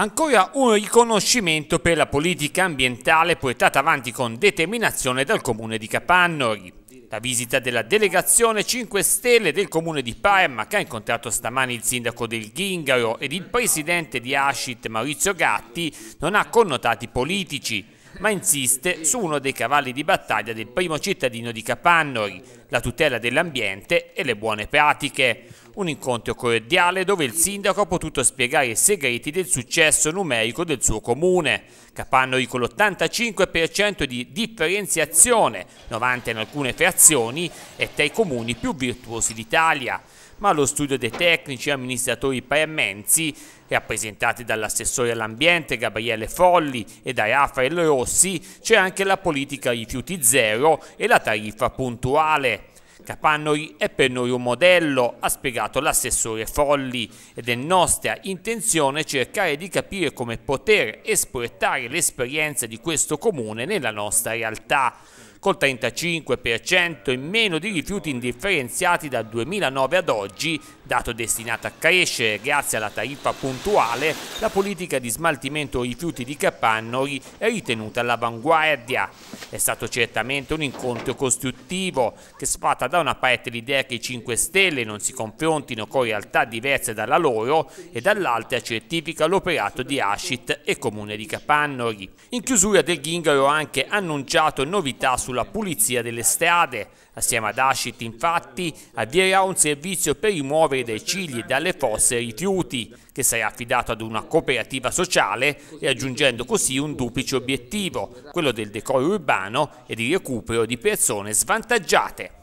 Ancora un riconoscimento per la politica ambientale portata avanti con determinazione dal comune di Capannori. La visita della delegazione 5 Stelle del comune di Parma che ha incontrato stamani il sindaco del Ghingaro ed il presidente di Ascit Maurizio Gatti non ha connotati politici ma insiste su uno dei cavalli di battaglia del primo cittadino di Capannori, la tutela dell'ambiente e le buone pratiche. Un incontro cordiale dove il sindaco ha potuto spiegare i segreti del successo numerico del suo comune. Capannori con l'85% di differenziazione, 90 in alcune frazioni e tra i comuni più virtuosi d'Italia ma lo studio dei tecnici e amministratori premenzi, rappresentati dall'assessore all'ambiente Gabriele Folli e da Raffaele Rossi, c'è anche la politica rifiuti zero e la tariffa puntuale. Capannori è per noi un modello, ha spiegato l'assessore Folli, ed è nostra intenzione cercare di capire come poter esportare l'esperienza di questo comune nella nostra realtà col 35% in meno di rifiuti indifferenziati dal 2009 ad oggi, dato destinato a crescere grazie alla tariffa puntuale, la politica di smaltimento rifiuti di Capannori è ritenuta all'avanguardia. È stato certamente un incontro costruttivo che sfata da una parte l'idea che i 5 Stelle non si confrontino con realtà diverse dalla loro e dall'altra certifica l'operato di Ascit e Comune di Capannori. In chiusura del Gingaro ha anche annunciato novità sulla pulizia delle strade. Assieme ad Ascit infatti avvierà un servizio per rimuovere dai cigli e dalle fosse rifiuti che sarà affidato ad una cooperativa sociale e aggiungendo così un duplice obiettivo, quello del decoro urbano Milano e di recupero di persone svantaggiate.